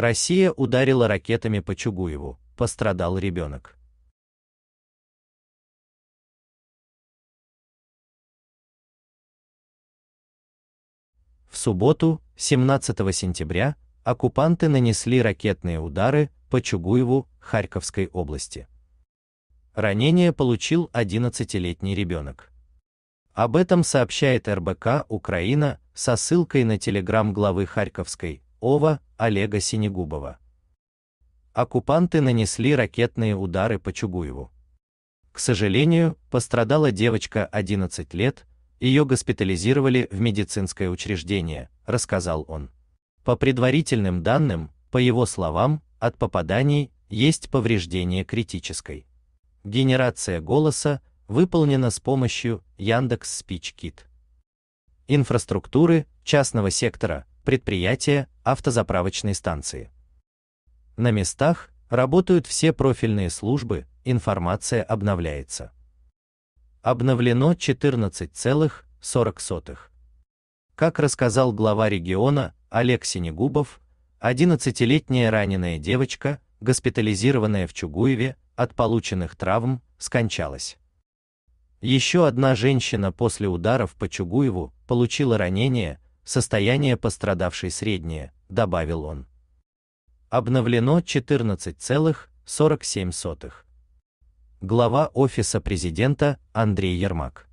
Россия ударила ракетами по Чугуеву, пострадал ребенок. В субботу, 17 сентября, оккупанты нанесли ракетные удары по Чугуеву, Харьковской области. Ранение получил 11-летний ребенок. Об этом сообщает РБК Украина со ссылкой на телеграм главы Харьковской ОВА Олега Синегубова. Оккупанты нанесли ракетные удары по Чугуеву. К сожалению, пострадала девочка 11 лет, ее госпитализировали в медицинское учреждение, рассказал он. По предварительным данным, по его словам, от попаданий есть повреждение критической. Генерация голоса выполнена с помощью Яндекс Speech Kit. Инфраструктуры частного сектора предприятия, автозаправочной станции. На местах работают все профильные службы, информация обновляется. Обновлено 14,40. Как рассказал глава региона Олег Синегубов, 11-летняя раненая девочка, госпитализированная в Чугуеве от полученных травм, скончалась. Еще одна женщина после ударов по Чугуеву получила ранение, Состояние пострадавшей среднее, добавил он. Обновлено 14,47. Глава офиса президента Андрей Ермак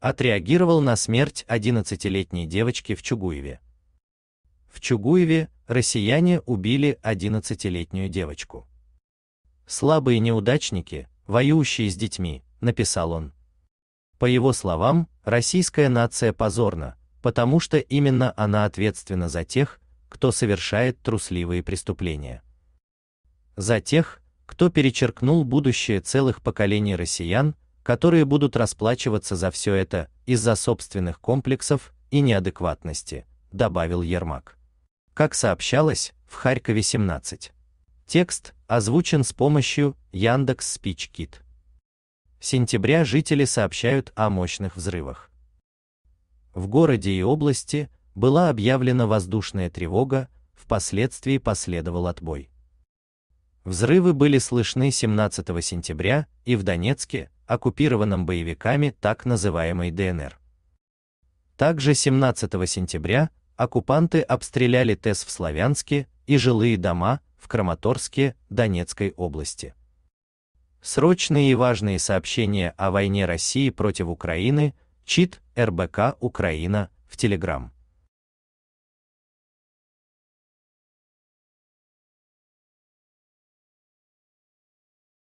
отреагировал на смерть 11-летней девочки в Чугуеве. В Чугуеве россияне убили 11-летнюю девочку. Слабые неудачники, воюющие с детьми, написал он. По его словам, российская нация позорна потому что именно она ответственна за тех, кто совершает трусливые преступления. За тех, кто перечеркнул будущее целых поколений россиян, которые будут расплачиваться за все это из-за собственных комплексов и неадекватности, добавил Ермак. Как сообщалось, в Харькове 17. Текст озвучен с помощью Яндекс Спичкит. С сентября жители сообщают о мощных взрывах в городе и области была объявлена воздушная тревога, впоследствии последовал отбой. Взрывы были слышны 17 сентября и в Донецке, оккупированном боевиками так называемой ДНР. Также 17 сентября оккупанты обстреляли ТЭС в Славянске и жилые дома в Краматорске, Донецкой области. Срочные и важные сообщения о войне России против Украины, ЧИТ РБК Украина в Телеграм.